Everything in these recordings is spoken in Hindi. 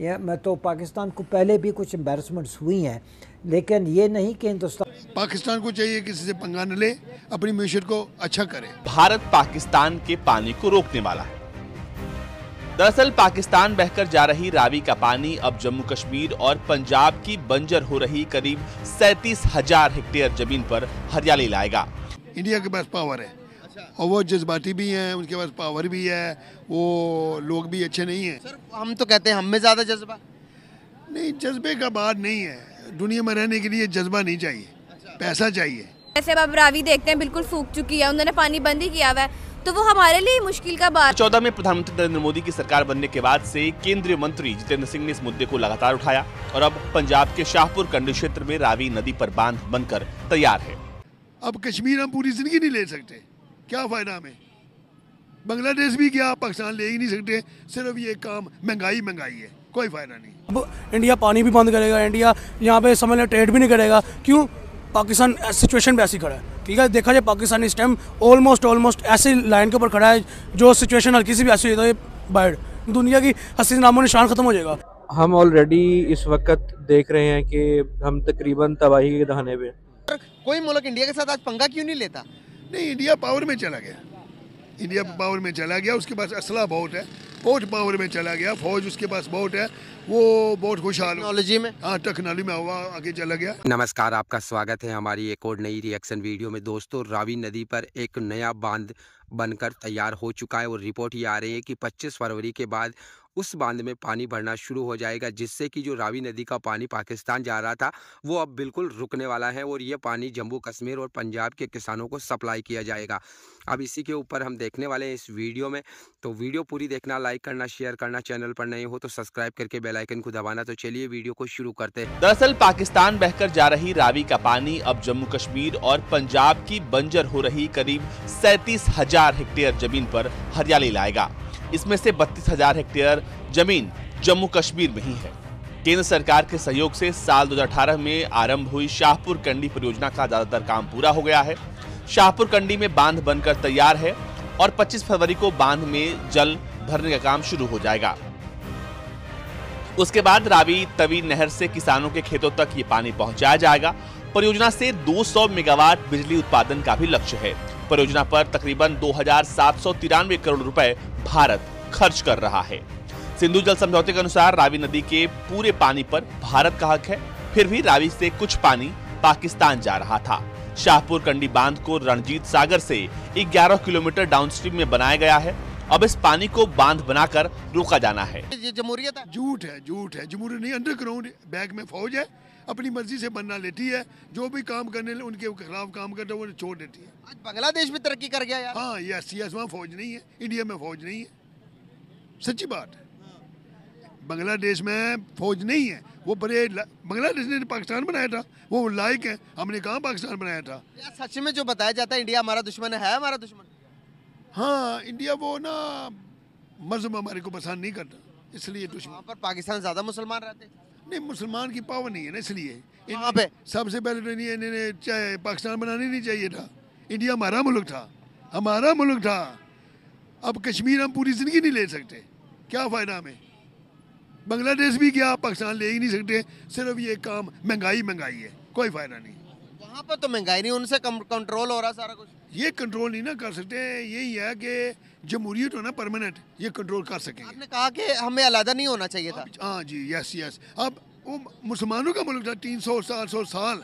या मैं तो पाकिस्तान को पहले भी कुछ एम्बेरसमेंट्स हुई हैं लेकिन ये नहीं कि हिंदुस्तान पाकिस्तान को चाहिए किसी से पंगा न ले अपनी मीशत को अच्छा करे भारत पाकिस्तान के पानी को रोकने वाला है दरअसल पाकिस्तान बहकर जा रही रावी का पानी अब जम्मू कश्मीर और पंजाब की बंजर हो रही करीब सैतीस हजार हेक्टेयर जमीन पर हरियाली लाएगा इंडिया के पास पावर है और वो जज्बाती भी हैं उनके पास पावर भी है वो लोग भी अच्छे नहीं हैं हम तो कहते हैं हम में ज़्यादा जज्बा नहीं जज्बे का बात नहीं है दुनिया में रहने के लिए जज्बा नहीं चाहिए अच्छा। पैसा चाहिए ऐसे अब रावी देखते हैं बिल्कुल फूक चुकी है उन्होंने पानी बंद ही किया हुआ है तो वो हमारे लिए मुश्किल का बात चौदह में प्रधानमंत्री नरेंद्र मोदी की सरकार बनने के बाद से केंद्रीय मंत्री जितेंद्र सिंह ने इस मुद्दे को लगातार उठाया और अब पंजाब के शाहपुर कंड क्षेत्र में रावी नदी पर बांध बनकर तैयार है अब कश्मीर हम पूरी जिंदगी नहीं ले सकते क्या फ़ायदा हमें बांग्लादेश भी क्या पाकिस्तान ले ही नहीं सकते सिर्फ ये काम महंगाई महंगाई है कोई फ़ायदा नहीं अब इंडिया पानी भी बंद करेगा इंडिया यहाँ पे समझ लें ट्रेड भी नहीं करेगा क्यों पाकिस्तान सिचुएशन पे ऐसी खड़ा है ठीक है देखा जाए पाकिस्तान इस टाइम ऑलमोस्ट ऑलमोस्ट ऐसी लाइन के ऊपर खड़ा है जो सिचुएशन हल्की सी भी ऐसी हुई तो ये बाइड दुनिया की हसी नामों निशान ख़त्म हो जाएगा हम ऑलरेडी इस वक्त देख रहे हैं कि हम तकरीबन तबाही के दहाने पर कोई मुल्क इंडिया के साथ आज पंगा क्यों नहीं लेता नहीं इंडिया पावर में चला गया इंडिया पावर में चला गया उसके पास असला बहुत है पोर्ट पावर में चला गया फौज उसके पास बोट है वो बहुत खुशहाल टेक्नोलॉजी में हाँ टेक्नोलॉजी में हुआ आगे चला गया नमस्कार आपका स्वागत है हमारी एक और नई रिएक्शन वीडियो में दोस्तों रावी नदी पर एक नया बांध बनकर तैयार हो चुका है और रिपोर्ट ये आ रही है कि 25 फरवरी के बाद उस बांध में पानी भरना शुरू हो जाएगा जिससे कि जो रावी नदी का पानी पाकिस्तान जा रहा था वो अब बिल्कुल रुकने वाला है और ये पानी जम्मू कश्मीर और पंजाब के किसानों को सप्लाई किया जाएगा अब इसी के ऊपर हम देखने वाले हैं इस वीडियो में तो वीडियो पूरी देखना लाइक करना शेयर करना चैनल पर नए हो तो सब्सक्राइब करके बेल आइकन को दबाना तो चलिए वीडियो को शुरू करते हैं दरअसल पाकिस्तान बहकर जा रही रावी का पानी अब जम्मू कश्मीर और पंजाब की बंजर हो रही करीब सैतीस हजार हेक्टेयर जमीन पर हरियाली लाएगा इसमें से बत्तीस हजार हेक्टेयर जमीन जम्मू कश्मीर में ही है केंद्र सरकार के सहयोग से साल 2018 में आरंभ हुई शाहपुर कंडी परियोजना का ज्यादातर काम पूरा हो गया है शाहपुर कंडी में बांध बनकर तैयार है और 25 फरवरी को बांध में जल भरने का काम शुरू हो जाएगा उसके बाद रावी तवी नहर से किसानों के खेतों तक ये पानी पहुंचाया जाएगा परियोजना से 200 मेगावाट बिजली उत्पादन का भी लक्ष्य है परियोजना पर तकरीबन दो करोड़ रुपए भारत खर्च कर रहा है सिंधु जल समझौते के अनुसार रावी नदी के पूरे पानी पर भारत का हक है फिर भी रावी से कुछ पानी पाकिस्तान जा रहा था शाहपुर कंडी बांध को रणजीत सागर से 11 किलोमीटर डाउनस्ट्रीम में बनाया गया है अब इस पानी को बांध बनाकर रोका जाना है ये जमहूरियत है झूठ है झूठ है जमहूरी नहीं अंडरग्राउंड बैग में फौज है अपनी मर्जी से बनना लेती है जो भी काम करने उनके खिलाफ काम करते है वो छोड़ देती है आज बांग्लादेश भी तरक्की कर गया यार हाँ यस यस वहाँ फौज नहीं है इंडिया में फौज नहीं है सच्ची बात है बांग्लादेश में फौज नहीं है वो बड़े बांग्लादेश ने तो पाकिस्तान बनाया था वो लायक है हमने कहा पाकिस्तान बनाया था सच में जो बताया जाता है इंडिया हमारा दुश्मन है हमारा दुश्मन हाँ इंडिया वो ना मजहब हमारे को पसंद नहीं करता इसलिए तो वहाँ पर पाकिस्तान ज़्यादा मुसलमान रहते नहीं मुसलमान की पावर नहीं है ना इसलिए तो वहाँ पे सबसे पहले तो इन्हें चाहे पाकिस्तान बनाना नहीं चाहिए था इंडिया हमारा मुल्क था हमारा मुल्क था अब कश्मीर हम पूरी ज़िंदगी नहीं ले सकते क्या फ़ायदा हमें बांग्लादेश भी क्या पाकिस्तान ले ही नहीं सकते सिर्फ ये काम महंगाई महंगाई है कोई फ़ायदा नहीं वहाँ पर तो महंगाई नहीं उनसे कंट्रोल हो रहा सारा कुछ ये कंट्रोल नहीं ना कर सकते यही है कि जमहूरियत होना परमानेंट ये कंट्रोल कर सके आपने कहा कि हमें अलहदा नहीं होना चाहिए था हाँ जी यस यस अब वो मुसलमानों का मुल्क था तीन सौ साल सौ साल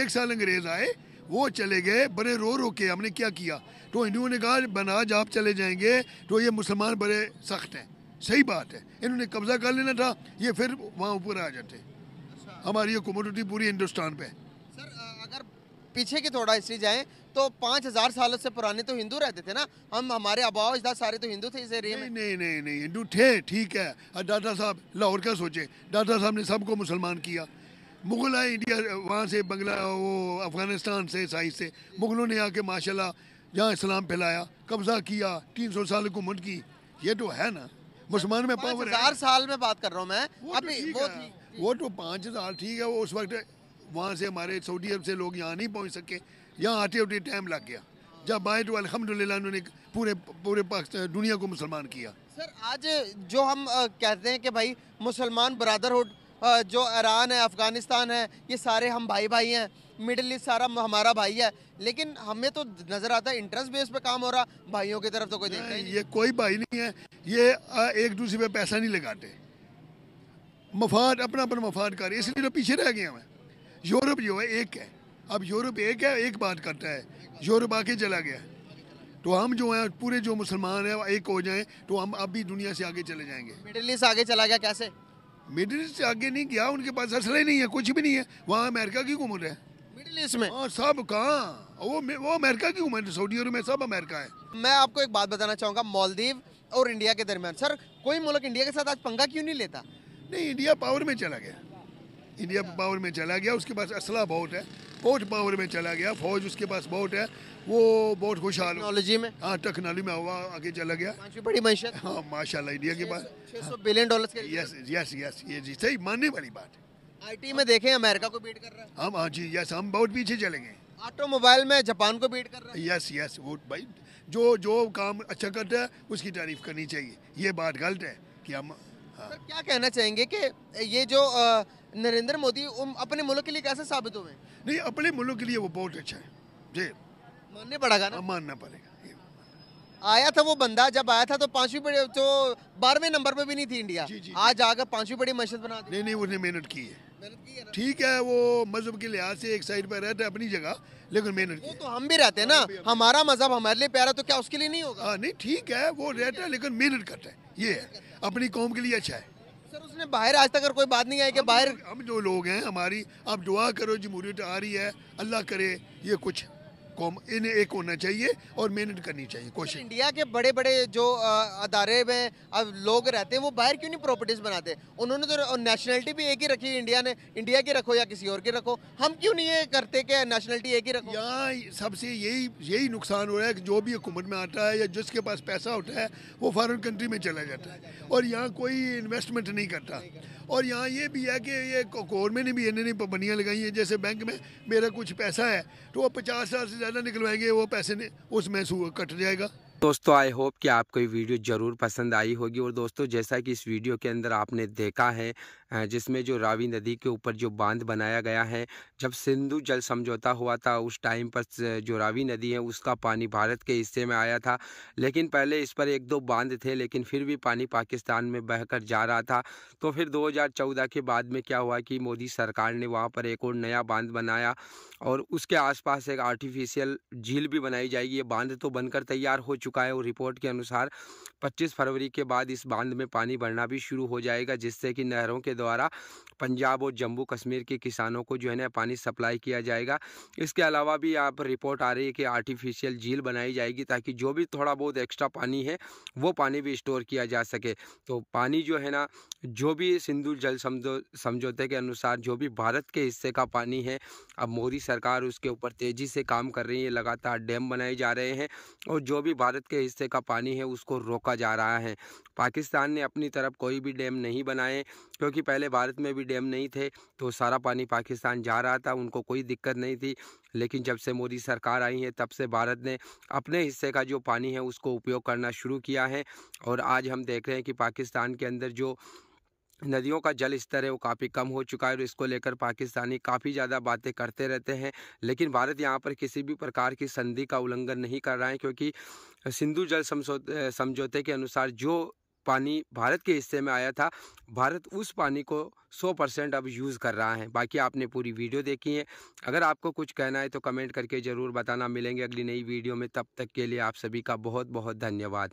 एक साल अंग्रेज आए वो चले गए बड़े रो रो के हमने क्या किया तो हिंदुओं ने कहा बनाज आप चले जाएंगे तो ये मुसलमान बड़े सख्त हैं सही बात है इन्होंने कब्जा कर लेना था ये फिर वहाँ ऊपर आ जाते अच्छा। हमारी हुकूमत होती पूरी हिंदुस्तान पे सर अगर पीछे की थोड़ा हिस्ट्री जाएँ तो पाँच हजार सालों से पुराने तो हिंदू रहते थे ना हम हमारे अबाव अजदाद सारे तो हिंदू थे इस एरिया में नहीं नहीं नहीं, नहीं हिंदू थे ठीक है और दादा साहब लाहौर का सोचे दादा साहब ने सबको मुसलमान किया मुगल आए इंडिया वहाँ से बंगला वो अफगानिस्तान से ईसाई से मुगलों ने आके माशाला जहाँ इस्लाम फैलाया कब्जा किया तीन सौ साल हुकूमत की ये तो है ना मुसलमान में पावर हजार साल में बात कर रहा हूँ मैं वो तो अभी वो तो पाँच हजार ठीक है वो उस वक्त वहाँ से हमारे सऊदी अरब से लोग यहाँ नहीं पहुँच सके यहाँ आते उठे टाइम लग गया जब आए तो अलहमदिल्ला उन्होंने पूरे पूरे पाकिस्तान दुनिया को मुसलमान किया सर आज जो हम कहते हैं कि भाई मुसलमान ब्रदरहुड जो ईरान है अफ़गानिस्तान है ये सारे हम भाई भाई हैं मिडल ईस्ट सारा हमारा भाई है लेकिन हमें तो नज़र आता है इंटरेस्ट बेस पे काम हो रहा भाइयों की तरफ तो कोई देखता नहीं ये कोई भाई नहीं है ये एक दूसरे पे पैसा नहीं लगाते मफाद अपना अपना मफाद कर इसलिए तो पीछे रह गया मैं यूरोप जो है एक है अब यूरोप एक है एक बात करता है यूरोप आके चला गया तो हम जो हैं पूरे जो मुसलमान हैं एक हो जाएं तो हम अब भी दुनिया से आगे चले जाएंगे मिडिल ईस्ट आगे चला गया कैसे मिडिल ईस्ट आगे नहीं गया उनके पास असले नहीं है कुछ भी नहीं है वहाँ अमेरिका की घूम रहे हैं मिडिल ईस्ट में आ, हाँ, सब कहाँ वो वो अमेरिका की उम्र सऊदी अरब में सब अमेरिका है मैं आपको एक बात बताना चाहूँगा मालदीव और इंडिया के दरमियान सर कोई मुल्क इंडिया के साथ आज पंगा क्यों नहीं लेता नहीं इंडिया पावर में चला गया इंडिया पावर में चला गया उसके पास असला बहुत है बोट पावर में चला गया फौज उसके पास बोट है वो बहुत खुशहाल टेक्नोलॉजी में हाँ टेक्नोलॉजी में हुआ आगे चला गया बड़ी हाँ माशाल्लाह इंडिया हाँ। के पास billion dollar yes yes yes ये जी सही मानने वाली बात है आईटी में देखें अमेरिका को बीट कर रहा है हम हाँ जी यस हम बहुत पीछे चले गए ऑटोमोबाइल में जापान को बीट कर रहा है यस यस वो भाई जो जो काम अच्छा करता है उसकी तारीफ करनी चाहिए ये बात गलत है कि हम हाँ। क्या कहना चाहेंगे कि ये जो नरेंद्र मोदी अपने मुल्क के लिए कैसे साबित हुए नहीं अपने मुल्क के लिए वो बहुत अच्छा है जी मानने पड़ेगा ना मानना पड़ेगा आया था वो बंदा जब आया था तो पांचवी बड़ी तो बारहवें नंबर पे भी नहीं थी इंडिया जी, जी, आज आकर पांचवी बड़ी मस्जिद बना दी नहीं नहीं उसने मेहनत की है ठीक है वो मजहब के लिहाज से एक साइड पर रहता है अपनी जगह लेकिन मेहनत वो तो हम भी रहते हैं ना हाँ, हमारा मजहब हमारे लिए प्यारा तो क्या उसके लिए नहीं होगा हाँ, नहीं ठीक है वो रहता है लेकिन मेहनत करता है ये है अपनी कौम के लिए अच्छा है सर उसने बाहर आज तक कोई बात नहीं आई कि बाहर हम जो लोग हैं हमारी आप दुआ करो जमहूरियत आ रही है अल्लाह करे ये कुछ इन्हें एक होना चाहिए और मेहनत करनी चाहिए तो कोशिश इंडिया के बड़े बड़े जो अदारे में अब लोग रहते हैं वो बाहर क्यों नहीं प्रॉपर्टीज बनाते उन्होंने तो नेशनलिटी भी एक ही रखी इंडिया ने इंडिया की रखो या किसी और की रखो हम क्यों नहीं ये करते कि नेशनलिटी एक ही रखो यहाँ सबसे यही यही नुकसान हो रहा है कि जो भी हुकूमत में आता है या जिसके पास पैसा होता है वो फॉरन कंट्री में चला जाता है और यहाँ कोई इन्वेस्टमेंट नहीं करता और यहाँ ये भी है कि ये गवर्नमेंट ने भी इन्होंने पाबंदियाँ लगाई हैं जैसे बैंक में मेरा कुछ पैसा है तो वो पचास हज़ार से ज़्यादा निकलवाएंगे वो पैसे ने उसमें कट जाएगा दोस्तों आई होप कि आपको ये वीडियो ज़रूर पसंद आई होगी और दोस्तों जैसा कि इस वीडियो के अंदर आपने देखा है जिसमें जो रावी नदी के ऊपर जो बांध बनाया गया है जब सिंधु जल समझौता हुआ था उस टाइम पर जो रावी नदी है उसका पानी भारत के हिस्से में आया था लेकिन पहले इस पर एक दो बांध थे लेकिन फिर भी पानी पाकिस्तान में बहकर जा रहा था तो फिर दो के बाद में क्या हुआ कि मोदी सरकार ने वहाँ पर एक और नया बांध बनाया और उसके आसपास एक आर्टिफिशियल झील भी बनाई जाएगी ये बांध तो बनकर तैयार हो चुका चुका है और रिपोर्ट के अनुसार 25 फरवरी के बाद इस बांध में पानी भरना भी शुरू हो जाएगा जिससे कि नहरों के द्वारा पंजाब और जम्मू कश्मीर के किसानों को जो है ना पानी सप्लाई किया जाएगा इसके अलावा भी यहाँ पर रिपोर्ट आ रही है कि आर्टिफिशियल झील बनाई जाएगी ताकि जो भी थोड़ा बहुत एक्स्ट्रा पानी है वो पानी भी स्टोर किया जा सके तो पानी जो है ना जो भी सिंधु जल समझौते के अनुसार जो भी भारत के हिस्से का पानी है अब मोदी सरकार उसके ऊपर तेज़ी से काम कर रही है लगातार डैम बनाए जा रहे हैं और जो भी भारत भारत के हिस्से का पानी है उसको रोका जा रहा है पाकिस्तान ने अपनी तरफ कोई भी डैम नहीं बनाए क्योंकि पहले भारत में भी डैम नहीं थे तो सारा पानी पाकिस्तान जा रहा था उनको कोई दिक्कत नहीं थी लेकिन जब से मोदी सरकार आई है तब से भारत ने अपने हिस्से का जो पानी है उसको उपयोग करना शुरू किया है और आज हम देख रहे हैं कि पाकिस्तान के अंदर जो नदियों का जल स्तर है वो काफ़ी कम हो चुका है और इसको लेकर पाकिस्तानी काफ़ी ज़्यादा बातें करते रहते हैं लेकिन भारत यहाँ पर किसी भी प्रकार की संधि का उल्लंघन नहीं कर रहा है क्योंकि सिंधु जल समझौते के अनुसार जो पानी भारत के हिस्से में आया था भारत उस पानी को 100 परसेंट अब यूज़ कर रहा है बाकी आपने पूरी वीडियो देखी है अगर आपको कुछ कहना है तो कमेंट करके ज़रूर बताना मिलेंगे अगली नई वीडियो में तब तक के लिए आप सभी का बहुत बहुत धन्यवाद